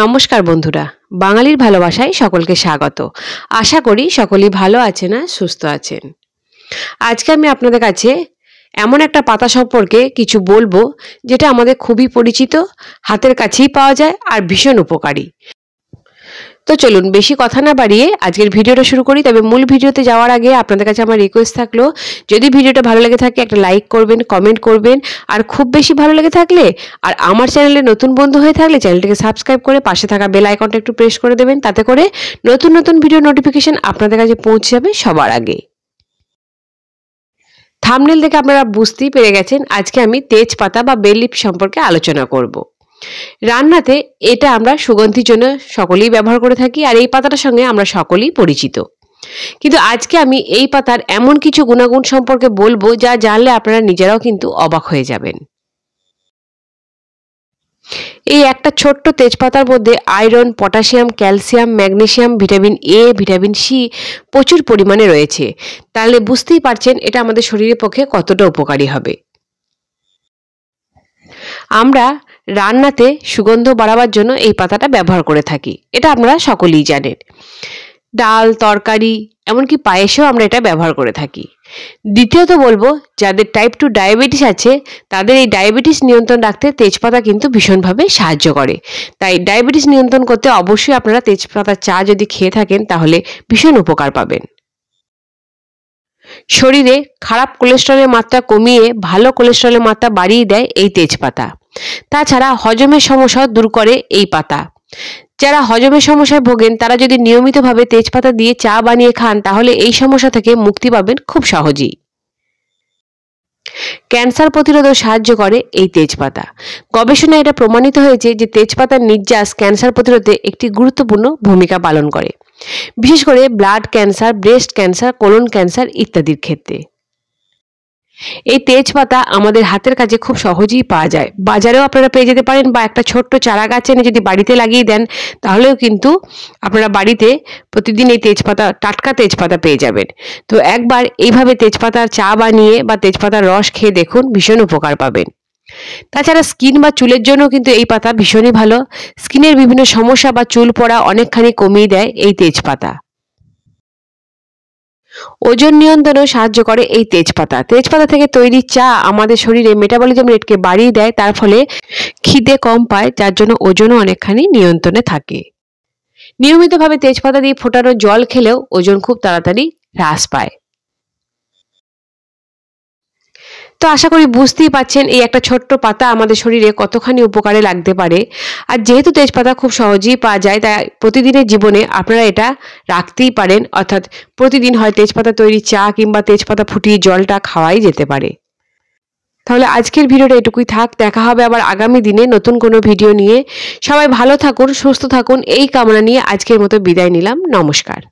নমস্কার বন্ধুরা বাঙালির ভালোবাসায় সকলকে স্বাগত আশা করি সকলেই ভালো আছে না সুস্থ আছেন আজকে আমি আপনাদের কাছে এমন একটা পাতা সম্পর্কে কিছু বলবো যেটা আমাদের খুবই পরিচিত হাতের কাছেই পাওয়া যায় আর ভীষণ উপকারী তো চলুন বেশি কথা না বাড়িয়ে আজকের ভিডিওটা শুরু করি তবে মূল ভিডিওতে যাওয়ার আগে আপনাদের কাছে আমার রিকোয়েস্ট থাকলো যদি ভিডিওটা ভালো লেগে থাকে একটা লাইক করবেন কমেন্ট করবেন আর খুব বেশি ভালো লেগে থাকলে আর আমার চ্যানেলে নতুন বন্ধু হয়ে থাকলে চ্যানেলটিকে সাবস্ক্রাইব করে পাশে থাকা বেল আইকনটা একটু প্রেস করে দেবেন তাতে করে নতুন নতুন ভিডিও নোটিফিকেশান আপনাদের কাছে পৌঁছে যাবে সবার আগে থামনেল দেখে আপনারা বুঝতেই পেরে গেছেন আজকে আমি তেজপাতা বা বেল সম্পর্কে আলোচনা করবো রান্নাতে এটা আমরা সুগন্ধির জন্য সকলেই ব্যবহার করে থাকি আর এই পাতাটার সঙ্গে আমরা সকলেই পরিচিত কিন্তু আজকে আমি এই পাতার এমন কিছু গুণাগুণ সম্পর্কে বলবো যা জানলে আপনারা নিজেরাও কিন্তু অবাক হয়ে যাবেন এই একটা ছোট্ট তেজপাতার মধ্যে iron potassium calcium magnesium vitamin A vitamin C প্রচুর পরিমাণে রয়েছে তাহলে বুঝতেই পারছেন এটা আমাদের শরীরের পক্ষে কতটা উপকারী হবে আমরা রান্নাতে সুগন্ধ বাড়াবার জন্য এই পাতাটা ব্যবহার করে থাকি এটা আপনারা সকলেই জানেন ডাল তরকারি এমনকি পায়েসেও আমরা এটা ব্যবহার করে থাকি দ্বিতীয়ত বলবো যাদের টাইপ টু ডায়াবেটিস আছে তাদের এই ডায়াবেটিস নিয়ন্ত্রণ রাখতে তেজপাতা কিন্তু ভীষণভাবে সাহায্য করে তাই ডায়াবেটিস নিয়ন্ত্রণ করতে অবশ্যই আপনারা তেজপাতা চা যদি খেয়ে থাকেন তাহলে ভীষণ উপকার পাবেন শরীরে খারাপ কোলেস্ট্রলের মাত্রা কমিয়ে ভালো কোলেস্ট্রলের মাত্রা বাড়িয়ে দেয় এই তেজপাতা তাছাড়া হজমের সমস্যাও দূর করে এই পাতা যারা হজমের সমস্যায় ভোগেন তারা যদি নিয়মিতভাবে তেজপাতা দিয়ে চা বানিয়ে খান তাহলে এই সমস্যা থেকে মুক্তি পাবেন খুব সহজেই ক্যান্সার প্রতিরোধে সাহায্য করে এই তেজপাতা গবেষণায় এটা প্রমাণিত হয়েছে যে তেজপাতার নির্যাস ক্যান্সার প্রতিরোধে একটি গুরুত্বপূর্ণ ভূমিকা পালন করে বিশেষ করে blood cancer breast cancer colon cancer ইত্যাদির ক্ষেত্রে এই তেজপাতা আমাদের হাতের কাছে খুব সহজেই পাওয়া যায় বাজারেও আপনারা পেয়ে যেতে পারেন বা একটা ছোট্ট চারা গাছ এনে যদি বাড়িতে লাগিয়ে দেন তাহলেও কিন্তু আপনারা বাড়িতে প্রতিদিন এই তেজপাতা টাটকা তেজপাতা পেয়ে যাবেন তো একবার এইভাবে তেজপাতার চা বানিয়ে বা তেজপাতার রস খেয়ে দেখুন ভীষণ উপকার পাবেন তাছাড়া স্কিন বা চুলের জন্য কিন্তু এই পাতা ভীষণই ভালো স্কিনের বিভিন্ন সমস্যা বা চুল পড়া অনেকখানি কমিয়ে দেয় এই তেজপাতা ওজন নিয়ন্ত্রণেও সাহায্য করে এই তেজপাতা তেজপাতা থেকে তৈরি চা আমাদের শরীরে মেটাবলিজম রেটকে বাড়িয়ে দেয় তার ফলে খিদে কম পায় যার জন্য ওজনও অনেকখানি নিয়ন্ত্রণে থাকে নিয়মিতভাবে তেজপাতা দিয়ে ফোটানো জল খেলেও ওজন খুব তাড়াতাড়ি হ্রাস পায় তো আশা করি বুঝতেই পাচ্ছেন এই একটা ছোট্ট পাতা আমাদের শরীরে কতখানি উপকারে লাগতে পারে আর যেহেতু তেজপাতা খুব সহজেই পাওয়া যায় তাই প্রতিদিনের জীবনে আপনারা এটা রাখতেই পারেন অর্থাৎ প্রতিদিন হয় তেজপাতা তৈরি চা কিংবা তেজপাতা ফুটিয়ে জলটা খাওয়াই যেতে পারে তাহলে আজকের ভিডিওটা এটুকুই থাক দেখা হবে আবার আগামী দিনে নতুন কোনো ভিডিও নিয়ে সবাই ভালো থাকুন সুস্থ থাকুন এই কামনা নিয়ে আজকের মতো বিদায় নিলাম নমস্কার